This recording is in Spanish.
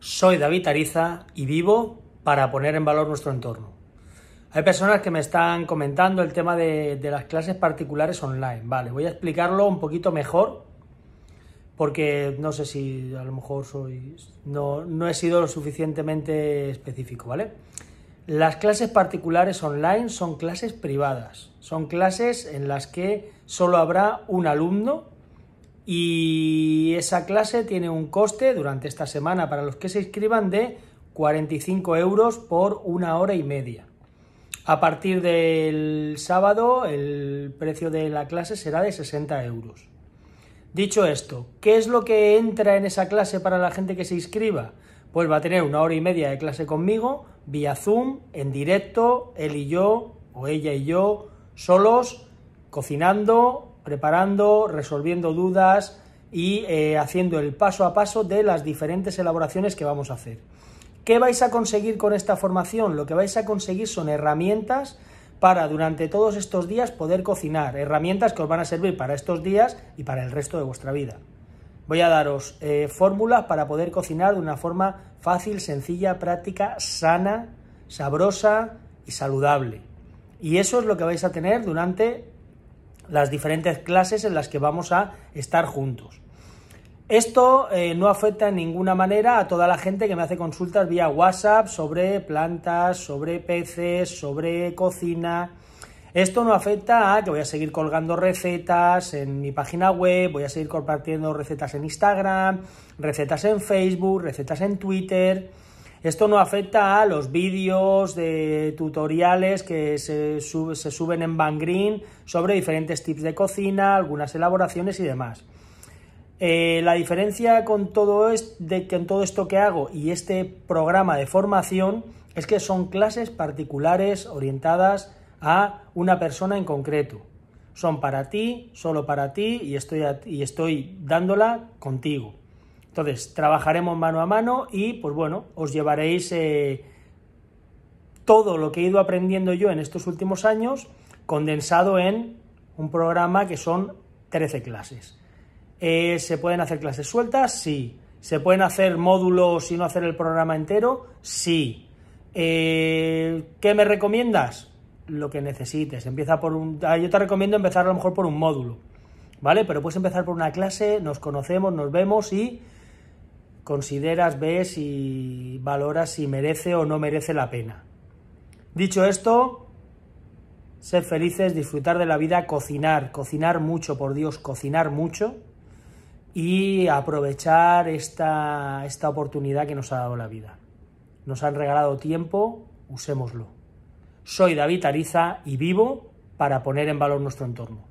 Soy David Ariza y vivo para poner en valor nuestro entorno. Hay personas que me están comentando el tema de, las clases particulares online. Vale, voy a explicarlo un poquito mejor porque no sé si a lo mejor soy no, no he sido lo suficientemente específico, ¿vale? Las clases particulares online son clases privadas, son clases en las que solo habrá un alumno y esa clase tiene un coste durante esta semana para los que se inscriban de 45 euros por una hora y media. A partir del sábado el precio de la clase será de 60 euros. Dicho esto, ¿qué es lo que entra en esa clase para la gente que se inscriba? Pues va a tener una hora y media de clase conmigo, vía Zoom, en directo, él y yo, o ella y yo, solos, cocinando preparando, resolviendo dudas y eh, haciendo el paso a paso de las diferentes elaboraciones que vamos a hacer. ¿Qué vais a conseguir con esta formación? Lo que vais a conseguir son herramientas para durante todos estos días poder cocinar, herramientas que os van a servir para estos días y para el resto de vuestra vida. Voy a daros eh, fórmulas para poder cocinar de una forma fácil, sencilla, práctica, sana, sabrosa y saludable. Y eso es lo que vais a tener durante las diferentes clases en las que vamos a estar juntos. Esto eh, no afecta en ninguna manera a toda la gente que me hace consultas vía WhatsApp sobre plantas, sobre peces, sobre cocina. Esto no afecta a que voy a seguir colgando recetas en mi página web, voy a seguir compartiendo recetas en Instagram, recetas en Facebook, recetas en Twitter. Esto no afecta a los vídeos de tutoriales que se, suben en Bangreen sobre diferentes tips de cocina, algunas elaboraciones y demás. Eh, la diferencia con todo, esto que hago y este programa de formación es que son clases particulares orientadas a una persona en concreto. Son para ti, solo para ti y y estoy dándola contigo. Entonces, trabajaremos mano a mano y, pues bueno, os llevaréis eh, todo lo que he ido aprendiendo yo en estos últimos años condensado en un programa que son 13 clases. Eh, ¿Se pueden hacer clases sueltas? Sí. ¿Se pueden hacer módulos y no hacer el programa entero? Sí. Eh, ¿Qué me recomiendas? Lo que necesites. Empieza por un. Ah, yo te recomiendo empezar a lo mejor por un módulo. ¿Vale? Pero puedes empezar por una clase, nos conocemos, nos vemos y consideras, ves y valoras si merece o no merece la pena. Dicho esto, ser felices, disfrutar de la vida, cocinar, cocinar mucho, por Dios, cocinar mucho y aprovechar esta, esta oportunidad que nos ha dado la vida. Nos han regalado tiempo, usémoslo. Soy David Ariza y vivo para poner en valor nuestro entorno.